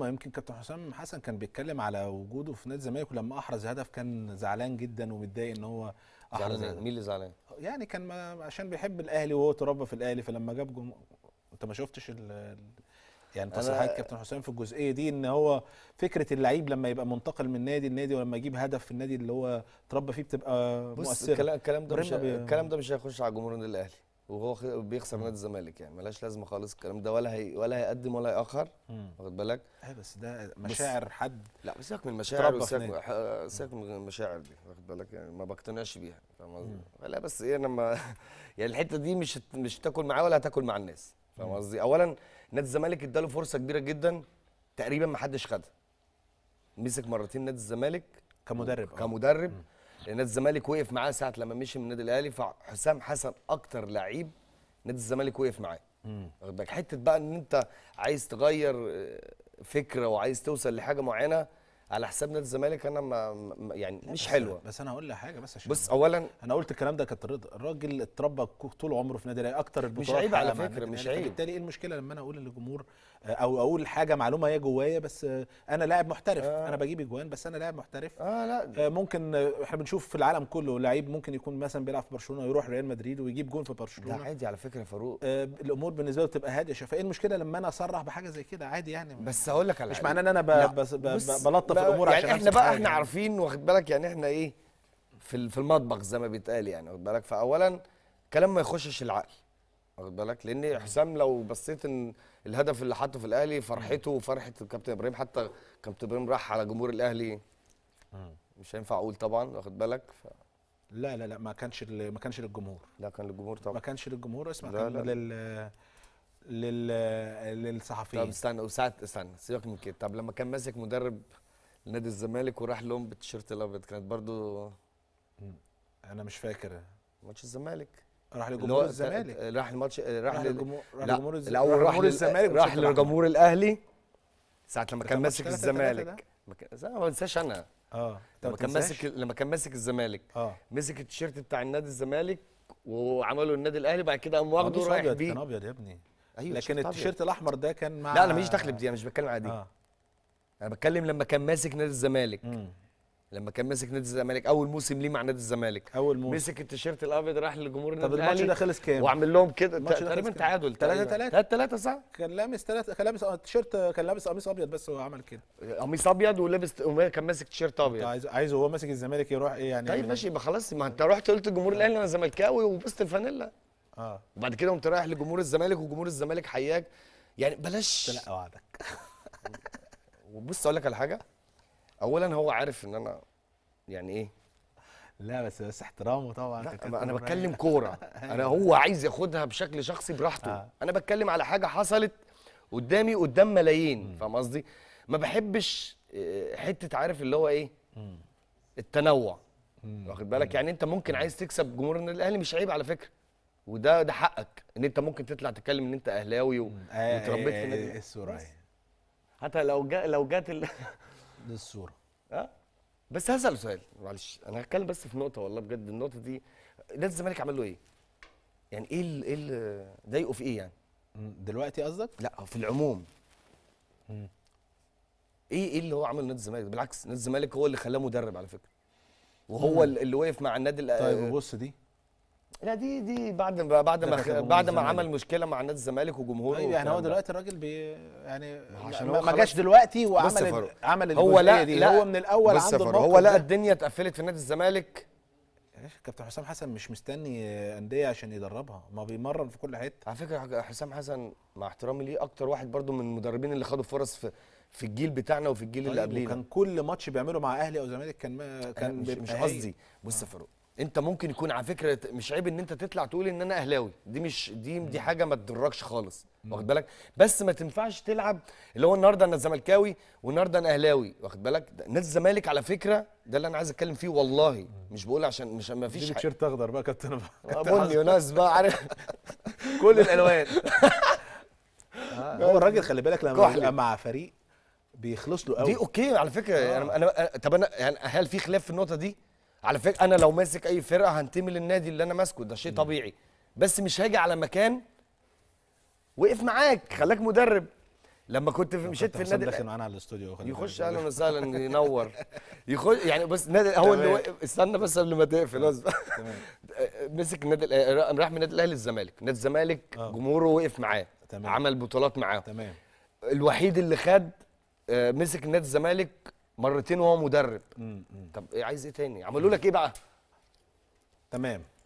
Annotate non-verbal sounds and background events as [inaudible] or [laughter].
ما يمكن كابتن حسام حسن كان بيتكلم على وجوده في نادي الزمالك ولما احرز هدف كان زعلان جدا ومتضايق ان هو احرز مين اللي زعلان؟ يعني كان ما عشان بيحب الاهلي وهو تربى في الاهلي فلما جاب جم... انت ما شفتش ال... يعني تصريحات كابتن حسام في الجزئيه دي ان هو فكره اللعيب لما يبقى منتقل من نادي لنادي ولما يجيب هدف في النادي اللي هو تربى فيه بتبقى بص مؤثره الكلام ده مش الكلام ده مش هيخش على جمهور النادي الاهلي وهو بيخسر نادي الزمالك يعني ملاش لازمه خالص الكلام ده ولا هي ولا هيقدم ولا هيأخر واخد بالك ايوه بس ده مشاعر بس حد لا سيبك من المشاعر سيبك من المشاعر دي واخد بالك يعني ما بقتنعش بيها فاهم قصدي لا بس ايه لما [laughs] يعني الحته دي مش مش تاكل معاه ولا هتاكل مع الناس فاهم قصدي اولا نادي الزمالك اداله فرصه كبيره جدا تقريبا ما حدش خدها مسك مرتين نادي الزمالك كمدرب آه. كمدرب مم. لان الزمالك وقف معاه ساعه لما مشي من النادي الاهلي فحسام حسن اكتر لعيب نادي الزمالك وقف معاه واخد بالك حته بقى ان انت عايز تغير آه، فكره وعايز توصل لحاجه معينه على حساب نادي الزمالك انا ما يعني مش حلوه بس انا هقول لك حاجه بس عشان بص اولا انا قلت الكلام ده كابتن رضا الراجل اتربى طول عمره في نادي الاهلي اكتر البطولات مش عيب على فكره مش عيب بالتالي ايه المشكله لما انا اقول للجمهور آه، او اقول حاجه معلومه هي جوايا بس آه، انا لاعب محترف آه. انا بجيب اجوان بس انا لاعب محترف اه لا آه ممكن آه، احنا بنشوف في العالم كله لعيب ممكن يكون مثلا بيلعب في برشلونه ويروح ريال مدريد ويجيب جون في برشلونه ده عادي على فكره فاروق آه الامور بالنسبه له بتبقى هاديه فايه المشكله لما انا اصرح بحاجه زي كده عادي يعني بس اقول لك على مش معناه ان انا بلطف في الامور يعني عشان احنا بقى احنا يعني. عارفين واخد بالك يعني احنا ايه في في المطبخ زي ما بيتقال يعني واخد بالك فاولا كلام ما يخشش العقل واخد بالك لان حسام لو بصيت ان الهدف اللي حاطه في الاهلي فرحته وفرحه الكابتن ابراهيم حتى كابتن ابراهيم راح على جمهور الاهلي مش هينفع اقول طبعا واخد بالك ف... لا لا لا ما كانش ما كانش للجمهور لا كان للجمهور طبعا ما كانش للجمهور اسمع لا كان لا. لل لل للصحفيين طب استنى وساعه استنى سيبك من كده طب لما كان ماسك مدرب لنادي الزمالك وراح لهم بالتيشيرت الابيض كانت برضو انا مش فاكر ماتش الزمالك راح لجمهور الزمالك راح الماتش راح, لجمهور الجمهور... الاول راح الزمالك راح لجمهور الاهلي ساعه لما كان ماسك الزمالك ما انساش انا اه لما كان ماسك لما كان ماسك الزمالك اه مسك التيشيرت بتاع النادي الزمالك وعمله النادي الاهلي بعد كده قام آه، واخده رايح بيه كان ابيض يا ابني ايوه لكن التيشيرت الاحمر ده كان مع لا انا ماليش دخل بدي انا مش بتكلم عادي آه. انا بتكلم لما كان ماسك نادي الزمالك مم. لما كان ماسك نادي الزمالك اول موسم ليه مع نادي الزمالك اول موسم مسك التيشيرت الابيض راح لجمهور النادي الاهلي طب الماتش ده خلص كام وعمل لهم كده تقريبا تعادل 3 3 3 3 صح كان لابس 3 كان لابس آه، التيشيرت آه، كان لابس قميص ابيض بس هو عمل كده قميص ابيض ولابس كان ماسك تيشيرت ابيض عايز عايز هو ماسك الزمالك يروح ايه يعني طيب ماشي يبقى خلاص ما انت رحت قلت الجمهور الاهلي انا زملكاوي وبست الفانيلا اه وبعد كده قمت رايح لجمهور الزمالك وجمهور الزمالك حياك يعني بلاش لا وعدك [laughs] وبص اقول لك على حاجه اولا هو عارف ان انا يعني ايه لا بس بس احترامه طبعا لا انا بتكلم كوره [laughs] انا هو عايز ياخدها بشكل شخصي براحته آه. انا بتكلم على حاجه حصلت قدامي قدام ملايين فاهم قصدي ما بحبش آه، حته عارف اللي هو ايه التنوع واخد بالك يعني انت ممكن عايز تكسب جمهور الاهلي مش عيب على فكره وده ده حقك ان انت ممكن تطلع تتكلم ان انت اهلاوي وتربيت آه، في النادي آه، السوريه حتى لو جا لو جت ال... [laughs] دي الصوره اه بس هسأل سؤال معلش انا هتكلم بس في نقطه والله بجد النقطه دي نادي الزمالك عمل له ايه؟ يعني ايه ال... ايه ال... ضايقه في ايه يعني؟ دلوقتي قصدك؟ لا في العموم ايه ايه اللي هو عمله نادي الزمالك؟ بالعكس نادي الزمالك هو اللي خلاه مدرب على فكره وهو اللي وقف مع النادي طيب بص دي لا دي دي بعد ما بعد ما بعد ما عمل مشكله مع نادي الزمالك وجمهوره أيوة يعني هو دلوقتي الراجل بي يعني عشان ما جاش دلوقتي وعمل عمل هو لا دي لا هو من الاول عنده الموقف هو لقى الدنيا اتقفلت في نادي الزمالك كابتن حسام حسن مش مستني انديه عشان يدربها ما بيمرن في كل حته على فكره حسام حسن مع احترامي ليه اكتر واحد برضو من المدربين اللي خدوا فرص في في الجيل بتاعنا وفي الجيل طيب اللي قبلنا كان كل ماتش بيعمله مع اهلي او زمالك كان ما كان مش قصدي بص يا فاروق انت ممكن يكون على فكره مش عيب ان انت تطلع تقول ان انا اهلاوي دي مش دي دي حاجه ما تضركش خالص واخد بالك بس ما تنفعش تلعب اللي هو النهارده انا زملكاوي والنهارده انا اهلاوي واخد بالك نادي الزمالك على فكره ده اللي انا عايز اتكلم فيه والله مش بقول عشان مش ما فيش تيشيرت اخضر بقى آه، كابتن بني وناس بقى عارف [laughs] كل الالوان [laughs] آه، هو الراجل خلي بالك لما يبقى مع فريق بيخلص له قوي دي اوكي على فكره يعني آه. انا انا طب انا يعني هل في خلاف في النقطه دي على فكره انا لو ماسك اي فرقه هنتمي للنادي اللي انا ماسكه ده شيء طبيعي بس مش هاجي على مكان وقف معاك خلاك مدرب لما كنت في مشيت في النادي داخل معانا على الاستوديو يخش اهلا وسهلا ينور يخش يعني بس نادي هو اللي وقف استنى بس قبل ما تقفل بس [laughs] مسك النادي راح من النادي الاهلي للزمالك نادي الزمالك آه. جمهوره وقف معاه تمام. عمل بطولات معاه تمام الوحيد اللي خد آه، مسك نادي الزمالك مرتين وهو مدرب طب إيه، عايز ايه تاني عملوا لك ايه بقى تمام